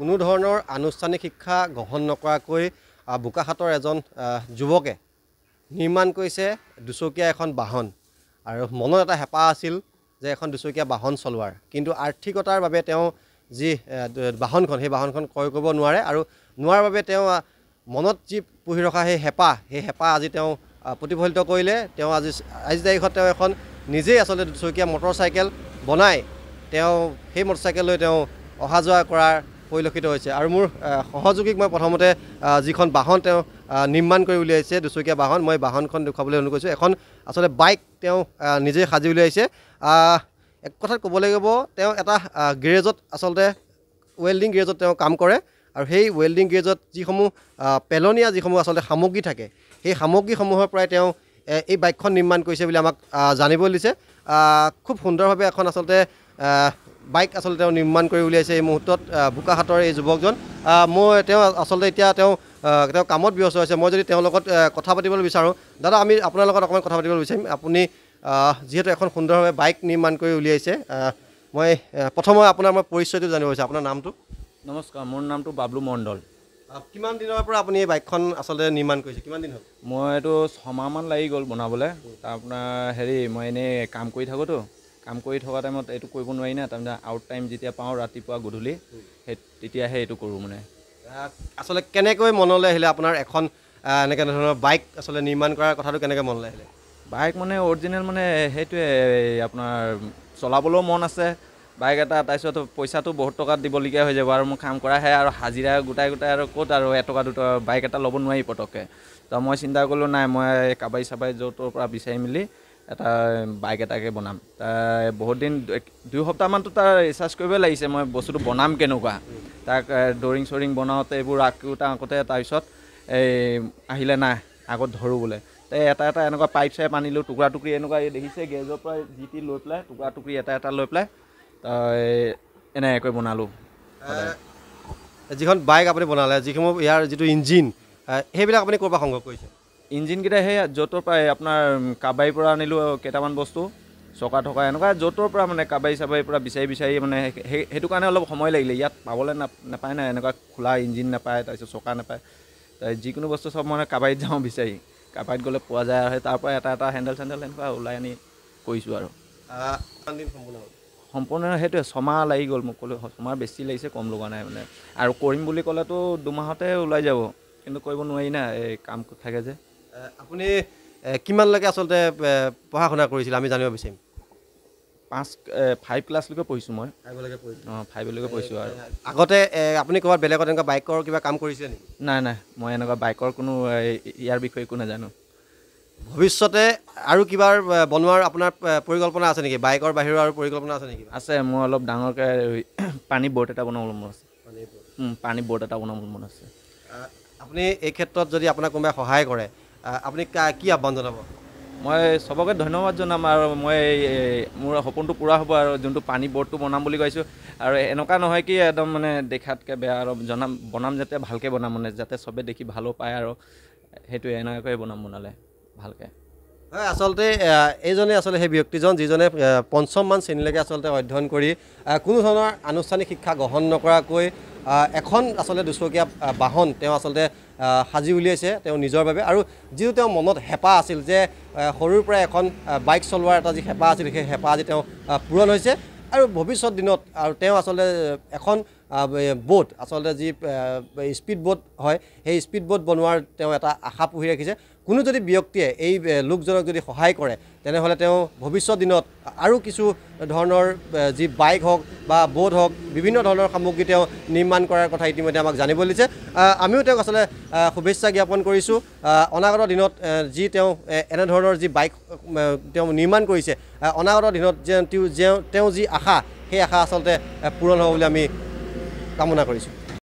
কোনো ধৰণৰ আনুষ্ঠানিক শিক্ষা গ্ৰহণ নকৰাকৈ বোকাহাটৰ এজন যুৱকে নিৰ্মাণ কৰিছে দুচকীয়া এখন বাহন আৰু মনত এটা হেঁপাহ আছিল যে এখন দুচকীয়া বাহন চলোৱাৰ কিন্তু আৰ্থিকতাৰ বাবে তেওঁ যি বাহনখন সেই বাহনখন ক্ৰয় কৰিব নোৱাৰে আৰু নোৱাৰাৰ বাবে তেওঁ মনত যি পুহি ৰখা সেই হেঁপাহ সেই হেঁপাহ আজি তেওঁ প্ৰতিফলিত কৰিলে তেওঁ আজি আজিৰ তাৰিখত তেওঁ এখন নিজেই আচলতে দুচকীয়া মটৰচাইকেল বনাই তেওঁ সেই মটৰচাইকেল লৈ তেওঁ অহা যোৱা কৰাৰ পৰিলক্ষিত হৈছে আৰু মোৰ সহযোগীক মই প্ৰথমতে যিখন বাহন তেওঁ নিৰ্মাণ কৰি উলিয়াইছে দুচকীয়া বাহন মই বাহনখন দেখুৱাবলৈ অনুৰোধ কৰিছোঁ এখন আচলতে বাইক তেওঁ নিজেই সাজি উলিয়াইছে এক কথাত ক'ব লাগিব তেওঁ এটা গেৰেজত আচলতে ৱেল্ডিং গেৰেজত তেওঁ কাম কৰে আৰু সেই ৱেল্ডিং গেৰেজত যিসমূহ পেলনীয়া যিসমূহ আচলতে সামগ্ৰী থাকে সেই সামগ্ৰীসমূহৰ পৰাই তেওঁ এই বাইকখন নিৰ্মাণ কৰিছে বুলি আমাক জানিবলৈ দিছে খুব সুন্দৰভাৱে এখন আচলতে বাইক আচলতে তেওঁ নিৰ্মাণ কৰি উলিয়াইছে এই মুহূৰ্তত বোকাহাটৰ এই যুৱকজন মই তেওঁ আচলতে এতিয়া তেওঁ তেওঁ কামত ব্যস্ত হৈছে মই যদি তেওঁৰ লগত কথা পাতিবলৈ বিচাৰোঁ দাদা আমি আপোনাৰ লগত অকণমান কথা পাতিবলৈ বিচাৰিম আপুনি যিহেতু এখন সুন্দৰভাৱে বাইক নিৰ্মাণ কৰি উলিয়াইছে মই প্ৰথমে আপোনাৰ মই পৰিচয়টো জানিব বিচাৰোঁ আপোনাৰ নামটো নমস্কাৰ মোৰ নামটো বাবলু মণ্ডল কিমান দিনৰ পৰা আপুনি এই বাইকখন আচলতে নিৰ্মাণ কৰিছে কিমান দিন হ'ল মই ছমাহমান লাগি গ'ল বনাবলৈ তাৰ আপোনাৰ হেৰি মই এনেই কাম কৰি থাকোঁতো কাম কৰি থকা টাইমত এইটো কৰিব নোৱাৰি না তাৰমানে আউট টাইম যেতিয়া পাওঁ ৰাতিপুৱা গধূলি সেই তেতিয়াহে এইটো কৰোঁ মানে আচলতে কেনেকৈ মনলৈ আহিলে আপোনাৰ এখন এনেকৈ ধৰণৰ বাইক আচলতে নিৰ্মাণ কৰাৰ কথাটো কেনেকৈ মনলৈ আহিলে বাইক মানে অৰিজিনেল মানে সেইটোৱে আপোনাৰ চলাবলৈও মন আছে বাইক এটা তাৰপিছত পইচাটো বহুত টকাত দিবলগীয়া হৈ যাব আৰু মোৰ কাম কৰাহে আৰু হাজিৰা গোটাই গোটাই আৰু ক'ত আৰু এটকা দুটকা বাইক এটা ল'ব নোৱাৰি পটককৈ ত' মই চিন্তা কৰিলোঁ নাই মই কাবাৰী চাবাৰী য'ৰ পৰা বিচাৰি মেলি এটা বাইক এটাকে বনাম তাৰ বহুত দিন দুই সপ্তাহমানতো তাৰ ৰিচাৰ্জ কৰিবই লাগিছে মই বস্তুটো বনাম কেনেকুৱা তাক ড্ৰৰিং চৰিং বনাওঁতে এইবোৰ আকৌ তাৰ তাৰপিছত এই আহিলে নাই আগত ধৰোঁ বোলে তাই এটা এটা এনেকুৱা পাইপ চাইপ আনিলোঁ টুকুৰা টুকুৰি এনেকুৱা দেখিছে গেজৰ পৰা যি টি লৈ পেলাই টুকুৰা টুকুৰি এটা এটা লৈ পেলাই তই এনেকৈ বনালোঁ যিখন বাইক আপুনি বনালে যিসমূহ ইয়াৰ যিটো ইঞ্জিন সেইবিলাক আপুনি ক'ৰ পৰা সংগ্ৰহ কৰিছে ইঞ্জিনকেইটা সেই য'তৰ পৰা আপোনাৰ কাবাইৰ পৰা আনিলোঁ কেইটামান বস্তু চকা থকা এনেকুৱা য'তৰ পৰা মানে কাবাই চাবাইৰ পৰা বিচাৰি বিচাৰি মানে সেইটো কাৰণে অলপ সময় লাগিলে ইয়াত পাবলৈ না নাপায় নাই এনেকুৱা খোলা ইঞ্জিন নাপায় তাৰপিছত চকা নাপায় তাৰ যিকোনো বস্তু চব মানে কাবাইত যাওঁ বিচাৰি কাবাইত গ'লে পোৱা যায় আৰু সেই তাৰপৰা এটা এটা হেণ্ডেল চেণ্ডেল এনেকুৱা ওলাই আনি কৰিছোঁ আৰু সম্পূৰ্ণ সেইটোৱে ছমাহ লাগি গ'ল মোক ক'লোঁ ছমাহ বেছি লাগিছে কম লগা নাই মানে আৰু কৰিম বুলি ক'লেতো দুমাহতে ওলাই যাব কিন্তু কৰিব নোৱাৰি না এই কাম থাকে যে আপুনি কিমানলৈকে আচলতে পঢ়া শুনা কৰিছিল আমি জানিব বিচাৰিম পাঁচ ফাইভ ক্লাছলৈকে পঢ়িছোঁ মই অঁ ফাইভলৈকে পঢ়িছোঁ আৰু আগতে আপুনি ক'ৰবাত বেলেগত এনেকুৱা বাইকৰ কিবা কাম কৰিছে নেকি নাই নাই মই এনেকুৱা বাইকৰ কোনো ইয়াৰ বিষয়ে একো নাজানো ভৱিষ্যতে আৰু কিবা বনোৱাৰ আপোনাৰ পৰিকল্পনা আছে নেকি বাইকৰ বাহিৰৰ আৰু পৰিকল্পনা আছে নেকি আছে মই অলপ ডাঙৰকৈ পানী ব'ৰ্ড এটা বনাবলৈ মন আছে পানী ব'ৰ্ড এটা বনাবলৈ মন আছে আপুনি এই ক্ষেত্ৰত যদি আপোনাক কোনোবাই সহায় কৰে আপুনি কি আহ্বান জনাব মই সবকে ধন্যবাদ জনাম আৰু মই মোৰ সপোনটো পূৰা হ'ব আৰু যোনটো পানী বৰ্ডটো বনাম বুলি কৈছোঁ আৰু এনেকুৱা নহয় কি একদম মানে দেখাতকৈ বেয়া আৰু জনাম বনাম যাতে ভালকৈ বনাম মানে যাতে চবে দেখি ভালো পায় আৰু সেইটোৱে এনেকৈয়ে বনাম বনালে ভালকৈ হয় আচলতে এইজনে আচলতে সেই ব্যক্তিজন যিজনে পঞ্চমমান শ্ৰেণীলৈকে আচলতে অধ্যয়ন কৰি কোনো ধৰণৰ আনুষ্ঠানিক শিক্ষা গ্ৰহণ নকৰাকৈ এখন আচলতে দুচকীয়া বাহন তেওঁ আচলতে সাজি উলিয়াইছে তেওঁ নিজৰ বাবে আৰু যিটো তেওঁ মনত হেঁপাহ আছিল যে সৰুৰ পৰাই এখন বাইক চলোৱাৰ এটা যি হেঁপাহ আছিল সেই হেঁপাহ আজি তেওঁ পূৰণ হৈছে আৰু ভৱিষ্যত দিনত আৰু তেওঁ আচলতে এখন ব'ট আচলতে যি স্পীড ব'ট হয় সেই স্পীড ব'ট বনোৱাৰ তেওঁ এটা আশা পুহি ৰাখিছে কোনো যদি ব্যক্তিয়ে এই লোকজনক যদি সহায় কৰে তেনেহ'লে তেওঁ ভৱিষ্যত দিনত আৰু কিছু ধৰণৰ যি বাইক হওক বা বোৰ্ড হওক বিভিন্ন ধৰণৰ সামগ্ৰী তেওঁ নিৰ্মাণ কৰাৰ কথা ইতিমধ্যে আমাক জানিব দিছে আমিও তেওঁক আচলতে শুভেচ্ছা জ্ঞাপন কৰিছোঁ অনাগত দিনত যি তেওঁ এনেধৰণৰ যি বাইক তেওঁ নিৰ্মাণ কৰিছে অনাগত দিনত যে তেওঁ যি আশা সেই আশা আচলতে পূৰণ হ'ব বুলি আমি কামনা কৰিছোঁ